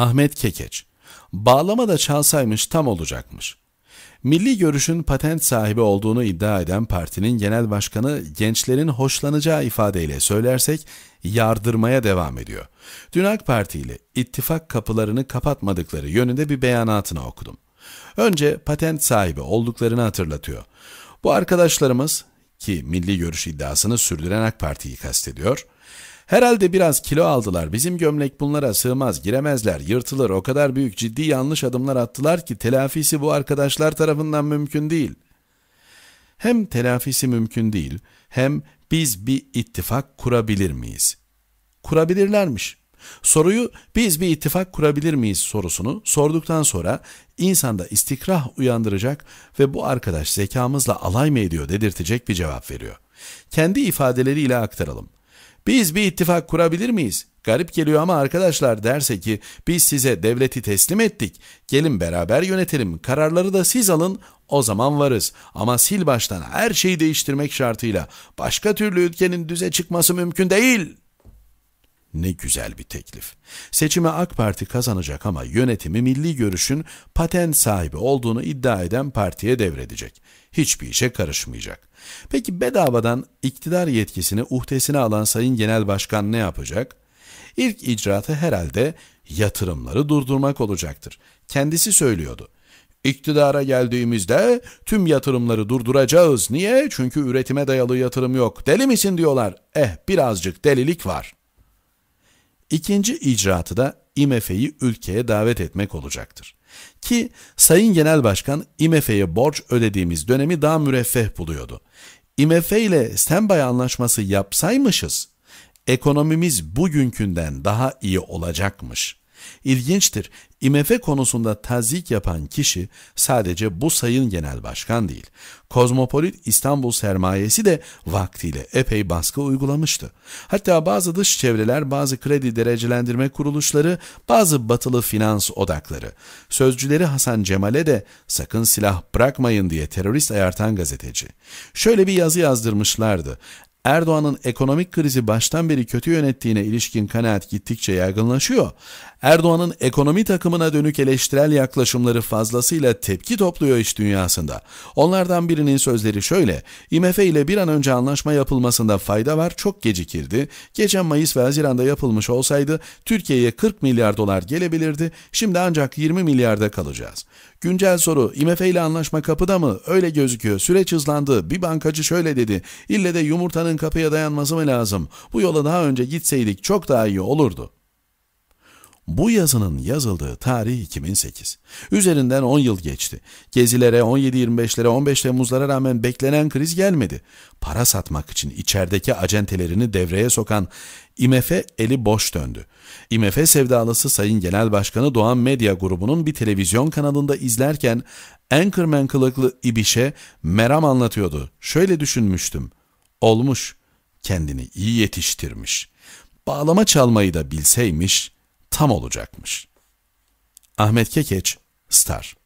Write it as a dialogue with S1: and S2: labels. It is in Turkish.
S1: Ahmet Kekeç. Bağlama da çalsaymış tam olacakmış. Milli görüşün patent sahibi olduğunu iddia eden partinin genel başkanı gençlerin hoşlanacağı ifadeyle söylersek yardırmaya devam ediyor. Dün AK Parti ile ittifak kapılarını kapatmadıkları yönünde bir beyanatını okudum. Önce patent sahibi olduklarını hatırlatıyor. Bu arkadaşlarımız ki milli görüş iddiasını sürdüren AK Parti'yi kastediyor, Herhalde biraz kilo aldılar. Bizim gömlek bunlara sığmaz, giremezler, yırtılır. O kadar büyük ciddi yanlış adımlar attılar ki telafisi bu arkadaşlar tarafından mümkün değil. Hem telafisi mümkün değil, hem biz bir ittifak kurabilir miyiz? Kurabilirlermiş. Soruyu biz bir ittifak kurabilir miyiz sorusunu sorduktan sonra insanda istikrah uyandıracak ve bu arkadaş zekamızla alay mı ediyor dedirtecek bir cevap veriyor. Kendi ifadeleriyle aktaralım. Biz bir ittifak kurabilir miyiz? Garip geliyor ama arkadaşlar derse ki biz size devleti teslim ettik. Gelin beraber yönetelim. Kararları da siz alın. O zaman varız. Ama sil baştan her şeyi değiştirmek şartıyla. Başka türlü ülkenin düze çıkması mümkün değil.'' Ne güzel bir teklif. Seçimi AK Parti kazanacak ama yönetimi milli görüşün patent sahibi olduğunu iddia eden partiye devredecek. Hiçbir işe karışmayacak. Peki bedavadan iktidar yetkisini uhdesine alan Sayın Genel Başkan ne yapacak? İlk icraatı herhalde yatırımları durdurmak olacaktır. Kendisi söylüyordu. İktidara geldiğimizde tüm yatırımları durduracağız. Niye? Çünkü üretime dayalı yatırım yok. Deli misin diyorlar. Eh birazcık delilik var.'' İkinci icraatı da IMF'yi ülkeye davet etmek olacaktır. Ki Sayın Genel Başkan IMF'ye borç ödediğimiz dönemi daha müreffeh buluyordu. IMF ile standby anlaşması yapsaymışız, ekonomimiz bugünkünden daha iyi olacakmış. İlginçtir, IMF konusunda tazik yapan kişi sadece bu sayın genel başkan değil, kozmopolit İstanbul sermayesi de vaktiyle epey baskı uygulamıştı. Hatta bazı dış çevreler, bazı kredi derecelendirme kuruluşları, bazı batılı finans odakları, sözcüleri Hasan Cemal'e de sakın silah bırakmayın diye terörist ayartan gazeteci. Şöyle bir yazı yazdırmışlardı, Erdoğan'ın ekonomik krizi baştan beri kötü yönettiğine ilişkin kanaat gittikçe yaygınlaşıyor. Erdoğan'ın ekonomi takımına dönük eleştirel yaklaşımları fazlasıyla tepki topluyor iş dünyasında. Onlardan birinin sözleri şöyle, IMF ile bir an önce anlaşma yapılmasında fayda var çok gecikirdi. Geçen Mayıs ve Haziran'da yapılmış olsaydı Türkiye'ye 40 milyar dolar gelebilirdi, şimdi ancak 20 milyarda kalacağız. Güncel soru IMF ile anlaşma kapıda mı? Öyle gözüküyor. Süreç hızlandı. Bir bankacı şöyle dedi. İlle de yumurtanın kapıya dayanması mı lazım? Bu yola daha önce gitseydik çok daha iyi olurdu. Bu yazının yazıldığı tarih 2008. Üzerinden 10 yıl geçti. Gezilere, 17-25'lere, 15 Temmuzlara rağmen beklenen kriz gelmedi. Para satmak için içerideki acentelerini devreye sokan IMF eli boş döndü. IMF sevdalısı Sayın Genel Başkanı Doğan Medya Grubu'nun bir televizyon kanalında izlerken Anchorman kılıklı İbiş'e meram anlatıyordu. Şöyle düşünmüştüm. Olmuş. Kendini iyi yetiştirmiş. Bağlama çalmayı da bilseymiş.'' Tam olacakmış. Ahmet Kekeç, Star